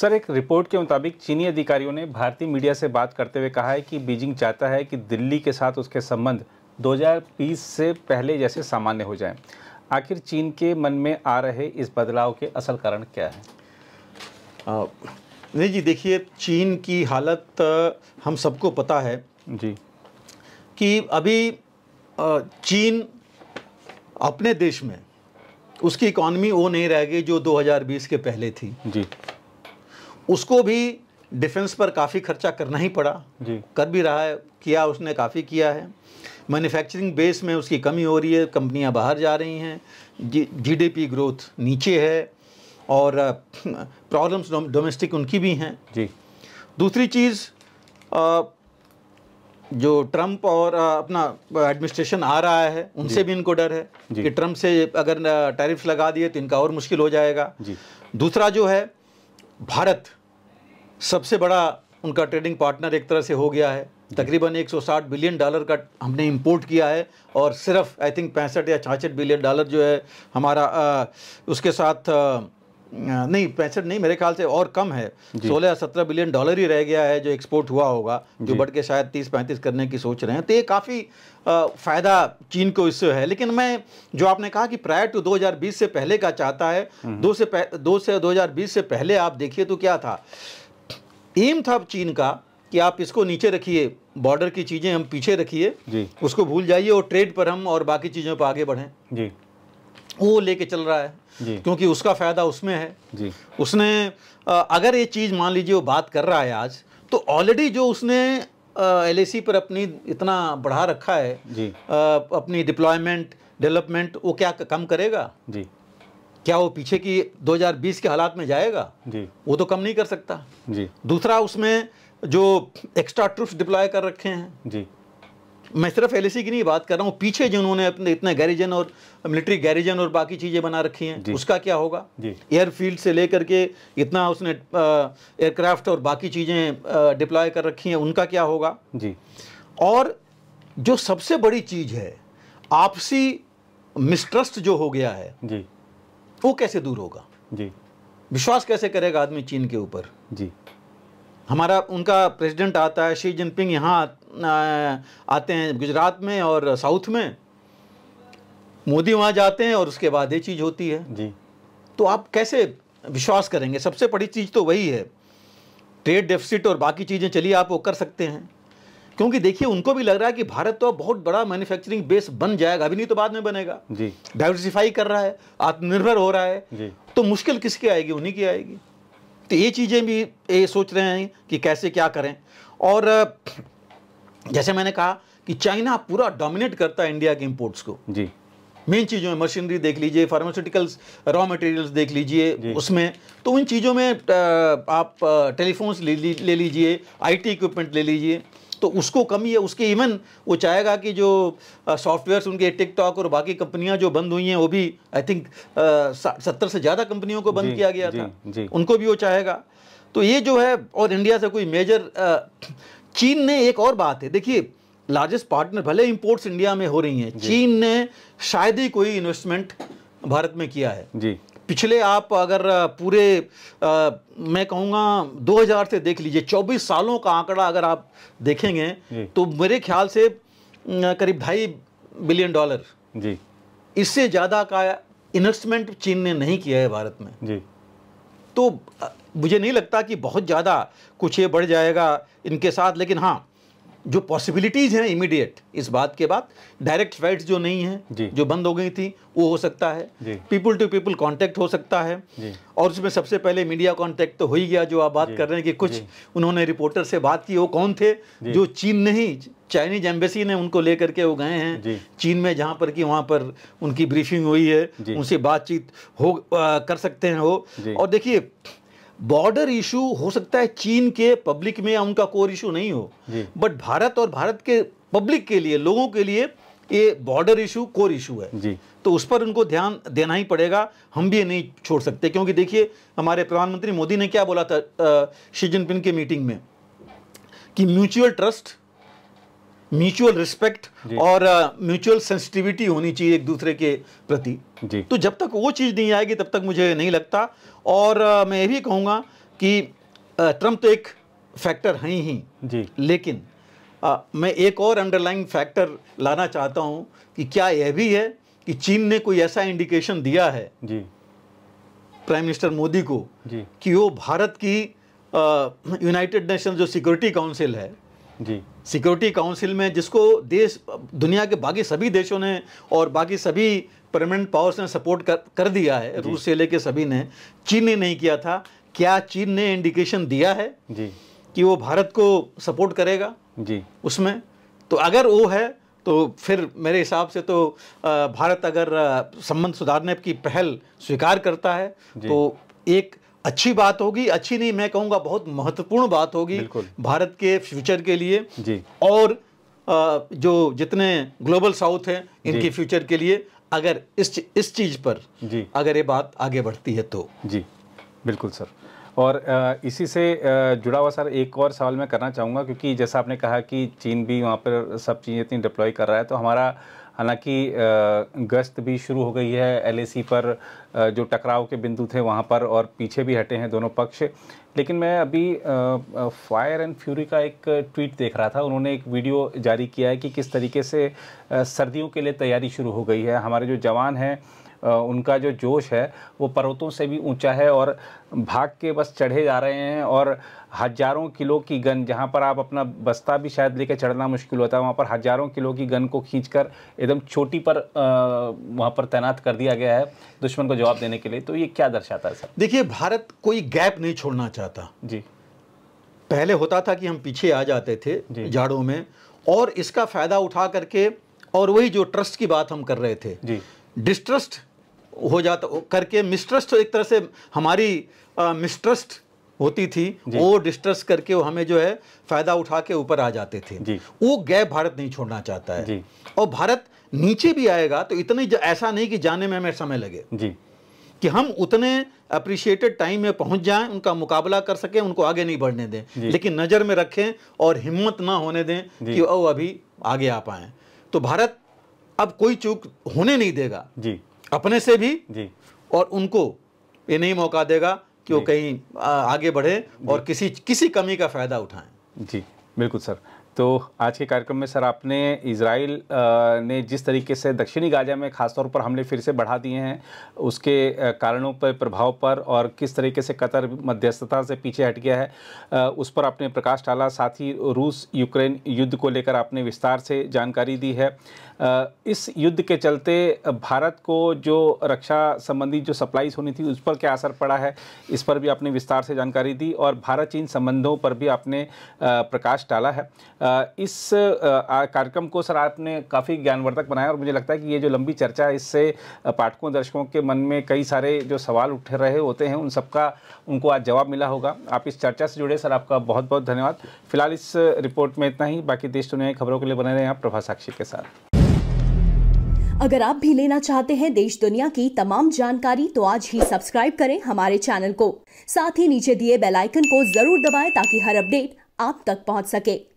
Sir एक report के मुताबिक चीनी अधिकारियों ने भारतीय मीडिया से बात करते हुए कहा है कि बीजिंग चाहता है कि दिल्ली के साथ उसके संबंध 2020 से पहले जैसे सामान्य हो जाएं। आखिर चीन के मन में आ रहे इस बदलाव के असल कारण क्या है नहीं जी देखिए चीन की हालत हम सबको पता है जी कि अभी चीन अपने देश में उसकी इकॉनमी वो नहीं रह गई जो 2020 के पहले थी जी उसको भी डिफेंस पर काफ़ी खर्चा करना ही पड़ा जी कर भी रहा है किया उसने काफ़ी किया है मैन्युफैक्चरिंग बेस में उसकी कमी हो रही है कंपनियां बाहर जा रही हैं जी जीडीपी ग्रोथ नीचे है और प्रॉब्लम्स डोमेस्टिक उनकी भी हैं जी दूसरी चीज़ जो ट्रंप और अपना एडमिनिस्ट्रेशन आ रहा है उनसे भी इनको डर है कि ट्रंप से अगर टैरिफ लगा दिए तो इनका और मुश्किल हो जाएगा दूसरा जो है भारत सबसे बड़ा उनका ट्रेडिंग पार्टनर एक तरह से हो गया है तकरीबन 160 बिलियन डॉलर का हमने इंपोर्ट किया है और सिर्फ आई थिंक पैंसठ या छाछठ बिलियन डॉलर जो है हमारा आ, उसके साथ आ, नहीं पैंसठ नहीं मेरे ख्याल से और कम है सोलह या सत्रह बिलियन डॉलर ही रह गया है जो एक्सपोर्ट हुआ होगा जो बढ़ के शायद तीस पैंतीस करने की सोच रहे हैं तो ये काफ़ी फ़ायदा चीन को इससे है लेकिन मैं जो आपने कहा कि प्रायर टू 2020 से पहले का चाहता है हम्म। दो से दो से 2020 से पहले आप देखिए तो क्या था एम था चीन का कि आप इसको नीचे रखिए बॉर्डर की चीज़ें हम पीछे रखिए उसको भूल जाइए और ट्रेड पर हम और बाकी चीज़ों पर आगे बढ़ें जी वो लेके चल रहा है क्योंकि उसका फ़ायदा उसमें है जी उसने अगर ये चीज़ मान लीजिए वो बात कर रहा है आज तो ऑलरेडी जो उसने एल पर अपनी इतना बढ़ा रखा है जी आ, अपनी डिप्लॉयमेंट डेवलपमेंट वो क्या कम करेगा जी क्या वो पीछे की 2020 के हालात में जाएगा जी वो तो कम नहीं कर सकता जी दूसरा उसमें जो एक्स्ट्रा ट्रूफ डिप्लॉय कर रखे हैं जी मैं सिर्फ एल e की नहीं बात कर रहा हूँ पीछे जिन्होंने अपने इतने गैरिजन और मिलिट्री गैरिजन और बाकी चीज़ें बना रखी हैं उसका क्या होगा एयरफील्ड से लेकर के इतना उसने एयरक्राफ्ट और बाकी चीज़ें डिप्लॉय कर रखी हैं उनका क्या होगा जी और जो सबसे बड़ी चीज़ है आपसी मिसट्रस्ट जो हो गया है जी वो कैसे दूर होगा जी विश्वास कैसे करेगा आदमी चीन के ऊपर जी हमारा उनका प्रेसिडेंट आता है शी जिनपिंग यहाँ आते हैं गुजरात में और साउथ में मोदी वहाँ जाते हैं और उसके बाद ये चीज़ होती है जी तो आप कैसे विश्वास करेंगे सबसे बड़ी चीज़ तो वही है ट्रेड डेफिसिट और बाकी चीज़ें चलिए आप वो कर सकते हैं क्योंकि देखिए उनको भी लग रहा है कि भारत तो बहुत बड़ा मैन्युफैक्चरिंग बेस बन जाएगा अभी नहीं तो बाद में बनेगा जी डाइवर्सिफाई कर रहा है आत्मनिर्भर हो रहा है जी तो मुश्किल किसकी आएगी उन्हीं की आएगी तो ये चीज़ें भी ये सोच रहे हैं कि कैसे क्या करें और जैसे मैंने कहा कि चाइना पूरा डोमिनेट करता है इंडिया के इम्पोर्ट्स को जी मेन चीज़ों में मशीनरी देख लीजिए फार्मास्यूटिकल्स रॉ मटेरियल्स देख लीजिए उसमें तो उन चीज़ों में आप टेलीफोन्स ले लीजिए आईटी इक्विपमेंट ले लीजिए तो उसको कमी है उसके इवन वो चाहेगा कि जो सॉफ्टवेयर्स उनके टिकटॉक और बाकी कंपनियां जो बंद हुई हैं वो भी आई थिंक सत्तर से ज़्यादा कंपनियों को बंद किया गया जी, था जी. उनको भी वो चाहेगा तो ये जो है और इंडिया से कोई मेजर चीन ने एक और बात है देखिए लार्जेस्ट पार्टनर भले इंपोर्ट्स इंडिया में हो रही हैं चीन ने शायद ही कोई इन्वेस्टमेंट भारत में किया है जी पिछले आप अगर पूरे आ, मैं कहूँगा 2000 से देख लीजिए 24 सालों का आंकड़ा अगर आप देखेंगे तो मेरे ख्याल से करीब ढाई बिलियन डॉलर जी इससे ज़्यादा का इन्वेस्टमेंट चीन ने नहीं किया है भारत में जी तो मुझे नहीं लगता कि बहुत ज़्यादा कुछ ये बढ़ जाएगा इनके साथ लेकिन हाँ जो पॉसिबिलिटीज़ हैं इमीडिएट इस बात के बाद डायरेक्ट फ्लाइट जो नहीं हैं जो बंद हो गई थी वो हो सकता है पीपल टू पीपल कांटेक्ट हो सकता है और उसमें सबसे पहले मीडिया कांटेक्ट तो हो ही गया जो आप बात कर रहे हैं कि कुछ उन्होंने रिपोर्टर से बात की वो कौन थे जो चीन नहीं चाइनीज एम्बेसी ने उनको लेकर के वो गए हैं चीन में जहाँ पर कि वहाँ पर उनकी ब्रीफिंग हुई है उनसे बातचीत हो आ, कर सकते हैं वो और देखिए बॉर्डर इशू हो सकता है चीन के पब्लिक में उनका कोर इशू नहीं हो बट भारत और भारत के पब्लिक के लिए लोगों के लिए ये बॉर्डर इशू कोर इशू है जी तो उस पर उनको ध्यान देना ही पड़ेगा हम भी ये नहीं छोड़ सकते क्योंकि देखिए हमारे प्रधानमंत्री मोदी ने क्या बोला था शी जिनपिंग के मीटिंग में कि म्यूचुअल ट्रस्ट म्यूचुअल रिस्पेक्ट और म्यूचुअल uh, सेंसिटिविटी होनी चाहिए एक दूसरे के प्रति जी तो जब तक वो चीज़ नहीं आएगी तब तक मुझे नहीं लगता और uh, मैं ये भी कहूँगा कि ट्रम्प uh, तो एक फैक्टर हैं ही जी लेकिन आ, मैं एक और अंडरलाइन फैक्टर लाना चाहता हूँ कि क्या यह भी है कि चीन ने कोई ऐसा इंडिकेशन दिया है जी प्राइम मिनिस्टर मोदी को जी कि वो भारत की यूनाइटेड नेशन जो सिक्योरिटी काउंसिल है जी सिक्योरिटी काउंसिल में जिसको देश दुनिया के बाकी सभी देशों ने और बाकी सभी परमानेंट पावर्स ने सपोर्ट कर कर दिया है रूस से लेके सभी ने चीन ने नहीं किया था क्या चीन ने इंडिकेशन दिया है जी कि वो भारत को सपोर्ट करेगा जी उसमें तो अगर वो है तो फिर मेरे हिसाब से तो भारत अगर संबंध सुधारने की पहल स्वीकार करता है तो एक अच्छी बात होगी अच्छी नहीं मैं कहूँगा बहुत महत्वपूर्ण बात होगी भारत के फ्यूचर के लिए जी और जो जितने ग्लोबल साउथ हैं इनके फ्यूचर के लिए अगर इस इस चीज़ पर जी अगर ये बात आगे बढ़ती है तो जी बिल्कुल सर और इसी से जुड़ा हुआ सर एक और सवाल मैं करना चाहूँगा क्योंकि जैसा आपने कहा कि चीन भी वहाँ पर सब चीज़ें इतनी डिप्लॉय कर रहा है तो हमारा हालांकि गश्त भी शुरू हो गई है एलएसी पर जो टकराव के बिंदु थे वहाँ पर और पीछे भी हटे हैं दोनों पक्ष लेकिन मैं अभी फायर एंड फ्यूरी का एक ट्वीट देख रहा था उन्होंने एक वीडियो जारी किया है कि किस तरीके से सर्दियों के लिए तैयारी शुरू हो गई है हमारे जो जवान हैं उनका जो जोश है वो पर्वतों से भी ऊंचा है और भाग के बस चढ़े जा रहे हैं और हजारों किलो की गन जहाँ पर आप अपना बस्ता भी शायद लेकर चढ़ना मुश्किल होता है वहाँ पर हजारों किलो की गन को खींचकर एकदम छोटी पर वहाँ पर तैनात कर दिया गया है दुश्मन को जवाब देने के लिए तो ये क्या दर्शाता है सर देखिए भारत कोई गैप नहीं छोड़ना चाहता जी पहले होता था कि हम पीछे आ जाते थे जाड़ों में और इसका फ़ायदा उठा करके और वही जो ट्रस्ट की बात हम कर रहे थे जी डिस्ट्रस्ट हो जाता करके मिस्ट्रस्ट एक तरह से हमारी मिस्ट्रस्ट होती थी वो डिस्ट्रस्ट करके वो हमें जो है फ़ायदा उठा के ऊपर आ जाते थे वो गैप भारत नहीं छोड़ना चाहता है और भारत नीचे भी आएगा तो इतने ऐसा नहीं कि जाने में हमें समय लगे जी कि हम उतने अप्रिशिएटेड टाइम में पहुंच जाएं उनका मुकाबला कर सकें उनको आगे नहीं बढ़ने दें लेकिन नज़र में रखें और हिम्मत ना होने दें कि वो अभी आगे आ पाए तो भारत अब कोई चूक होने नहीं देगा जी अपने से भी जी और उनको ये नहीं मौका देगा कि वो कहीं आगे बढ़े और किसी किसी कमी का फ़ायदा उठाएं जी बिल्कुल सर तो आज के कार्यक्रम में सर आपने इसराइल ने जिस तरीके से दक्षिणी गाजा में खासतौर पर हमले फिर से बढ़ा दिए हैं उसके कारणों पर प्रभाव पर और किस तरीके से कतर मध्यस्थता से पीछे हट गया है उस पर आपने प्रकाश डाला साथ ही रूस यूक्रेन युद्ध को लेकर आपने विस्तार से जानकारी दी है इस युद्ध के चलते भारत को जो रक्षा संबंधी जो सप्लाईज होनी थी उस पर क्या असर पड़ा है इस पर भी आपने विस्तार से जानकारी दी और भारत चीन संबंधों पर भी आपने प्रकाश डाला है इस कार्यक्रम को सर आपने काफ़ी ज्ञानवर्धक बनाया और मुझे लगता है कि ये जो लंबी चर्चा इससे पाठकों दर्शकों के मन में कई सारे जो सवाल उठ रहे होते हैं उन सबका उनको आज जवाब मिला होगा आप इस चर्चा से जुड़े सर आपका बहुत बहुत धन्यवाद फिलहाल इस रिपोर्ट में इतना ही बाकी देश दुनिया की खबरों के लिए बने रहे आप प्रभा साक्षी के साथ अगर आप भी लेना चाहते हैं देश दुनिया की तमाम जानकारी तो आज ही सब्सक्राइब करें हमारे चैनल को साथ ही नीचे दिए बेल आइकन को जरूर दबाएं ताकि हर अपडेट आप तक पहुंच सके